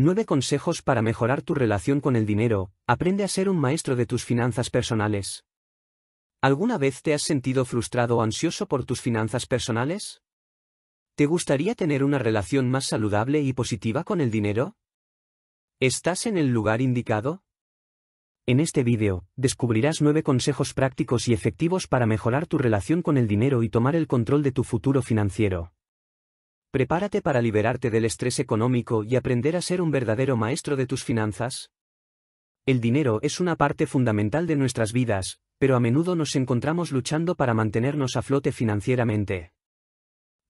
9 consejos para mejorar tu relación con el dinero. Aprende a ser un maestro de tus finanzas personales. ¿Alguna vez te has sentido frustrado o ansioso por tus finanzas personales? ¿Te gustaría tener una relación más saludable y positiva con el dinero? ¿Estás en el lugar indicado? En este vídeo, descubrirás 9 consejos prácticos y efectivos para mejorar tu relación con el dinero y tomar el control de tu futuro financiero. Prepárate para liberarte del estrés económico y aprender a ser un verdadero maestro de tus finanzas. El dinero es una parte fundamental de nuestras vidas, pero a menudo nos encontramos luchando para mantenernos a flote financieramente.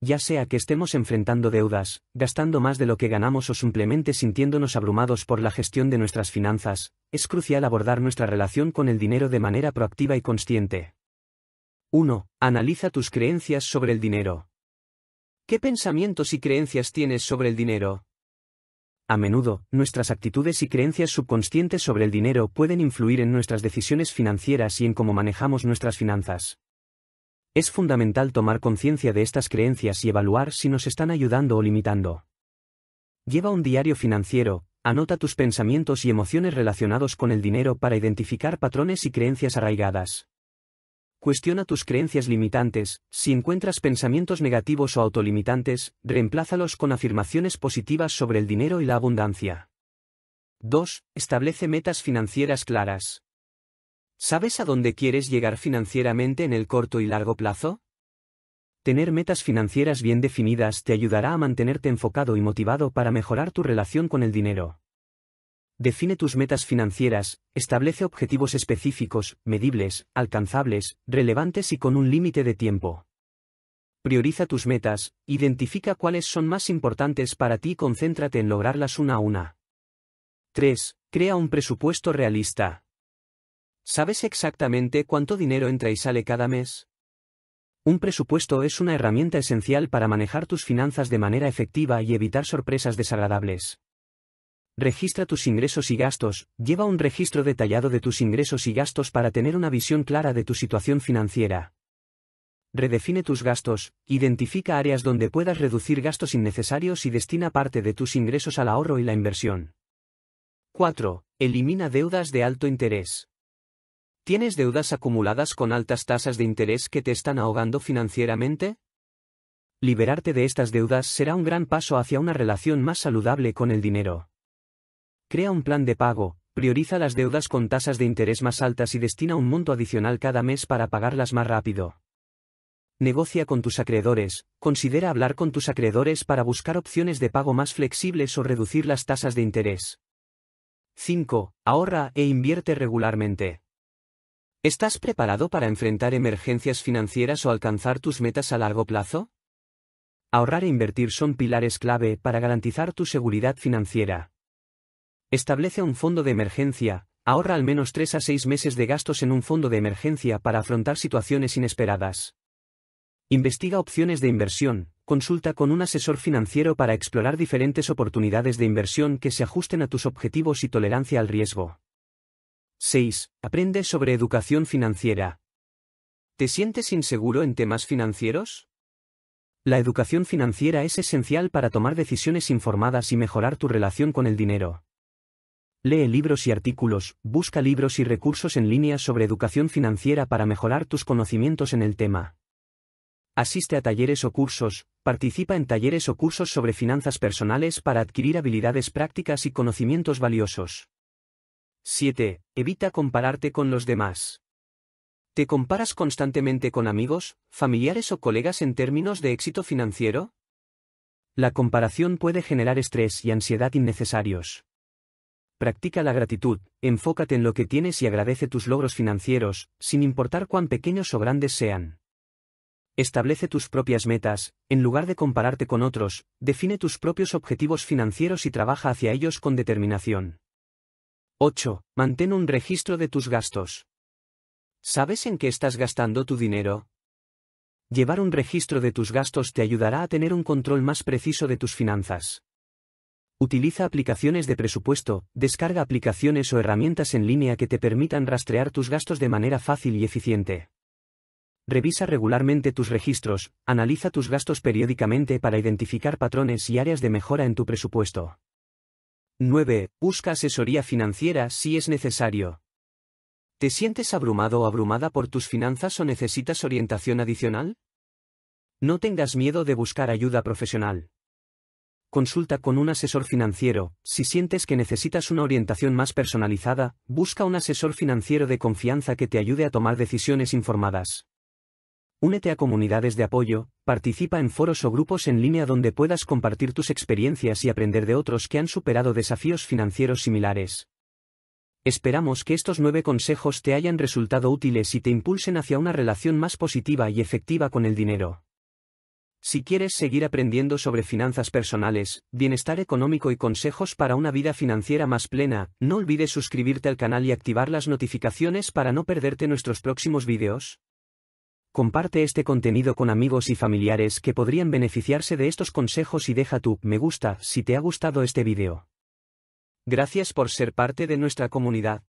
Ya sea que estemos enfrentando deudas, gastando más de lo que ganamos o simplemente sintiéndonos abrumados por la gestión de nuestras finanzas, es crucial abordar nuestra relación con el dinero de manera proactiva y consciente. 1. Analiza tus creencias sobre el dinero. ¿Qué pensamientos y creencias tienes sobre el dinero? A menudo, nuestras actitudes y creencias subconscientes sobre el dinero pueden influir en nuestras decisiones financieras y en cómo manejamos nuestras finanzas. Es fundamental tomar conciencia de estas creencias y evaluar si nos están ayudando o limitando. Lleva un diario financiero, anota tus pensamientos y emociones relacionados con el dinero para identificar patrones y creencias arraigadas. Cuestiona tus creencias limitantes, si encuentras pensamientos negativos o autolimitantes, reemplázalos con afirmaciones positivas sobre el dinero y la abundancia. 2. Establece metas financieras claras. ¿Sabes a dónde quieres llegar financieramente en el corto y largo plazo? Tener metas financieras bien definidas te ayudará a mantenerte enfocado y motivado para mejorar tu relación con el dinero. Define tus metas financieras, establece objetivos específicos, medibles, alcanzables, relevantes y con un límite de tiempo. Prioriza tus metas, identifica cuáles son más importantes para ti y concéntrate en lograrlas una a una. 3. Crea un presupuesto realista. ¿Sabes exactamente cuánto dinero entra y sale cada mes? Un presupuesto es una herramienta esencial para manejar tus finanzas de manera efectiva y evitar sorpresas desagradables. Registra tus ingresos y gastos, lleva un registro detallado de tus ingresos y gastos para tener una visión clara de tu situación financiera. Redefine tus gastos, identifica áreas donde puedas reducir gastos innecesarios y destina parte de tus ingresos al ahorro y la inversión. 4. Elimina deudas de alto interés. ¿Tienes deudas acumuladas con altas tasas de interés que te están ahogando financieramente? Liberarte de estas deudas será un gran paso hacia una relación más saludable con el dinero. Crea un plan de pago, prioriza las deudas con tasas de interés más altas y destina un monto adicional cada mes para pagarlas más rápido. Negocia con tus acreedores, considera hablar con tus acreedores para buscar opciones de pago más flexibles o reducir las tasas de interés. 5. Ahorra e invierte regularmente. ¿Estás preparado para enfrentar emergencias financieras o alcanzar tus metas a largo plazo? Ahorrar e invertir son pilares clave para garantizar tu seguridad financiera. Establece un fondo de emergencia, ahorra al menos 3 a 6 meses de gastos en un fondo de emergencia para afrontar situaciones inesperadas. Investiga opciones de inversión, consulta con un asesor financiero para explorar diferentes oportunidades de inversión que se ajusten a tus objetivos y tolerancia al riesgo. 6. Aprende sobre educación financiera. ¿Te sientes inseguro en temas financieros? La educación financiera es esencial para tomar decisiones informadas y mejorar tu relación con el dinero. Lee libros y artículos, busca libros y recursos en línea sobre educación financiera para mejorar tus conocimientos en el tema. Asiste a talleres o cursos, participa en talleres o cursos sobre finanzas personales para adquirir habilidades prácticas y conocimientos valiosos. 7. Evita compararte con los demás. ¿Te comparas constantemente con amigos, familiares o colegas en términos de éxito financiero? La comparación puede generar estrés y ansiedad innecesarios. Practica la gratitud, enfócate en lo que tienes y agradece tus logros financieros, sin importar cuán pequeños o grandes sean. Establece tus propias metas, en lugar de compararte con otros, define tus propios objetivos financieros y trabaja hacia ellos con determinación. 8. Mantén un registro de tus gastos. ¿Sabes en qué estás gastando tu dinero? Llevar un registro de tus gastos te ayudará a tener un control más preciso de tus finanzas. Utiliza aplicaciones de presupuesto, descarga aplicaciones o herramientas en línea que te permitan rastrear tus gastos de manera fácil y eficiente. Revisa regularmente tus registros, analiza tus gastos periódicamente para identificar patrones y áreas de mejora en tu presupuesto. 9. Busca asesoría financiera si es necesario. ¿Te sientes abrumado o abrumada por tus finanzas o necesitas orientación adicional? No tengas miedo de buscar ayuda profesional. Consulta con un asesor financiero. Si sientes que necesitas una orientación más personalizada, busca un asesor financiero de confianza que te ayude a tomar decisiones informadas. Únete a comunidades de apoyo, participa en foros o grupos en línea donde puedas compartir tus experiencias y aprender de otros que han superado desafíos financieros similares. Esperamos que estos nueve consejos te hayan resultado útiles y te impulsen hacia una relación más positiva y efectiva con el dinero. Si quieres seguir aprendiendo sobre finanzas personales, bienestar económico y consejos para una vida financiera más plena, no olvides suscribirte al canal y activar las notificaciones para no perderte nuestros próximos vídeos. Comparte este contenido con amigos y familiares que podrían beneficiarse de estos consejos y deja tu me gusta si te ha gustado este vídeo. Gracias por ser parte de nuestra comunidad.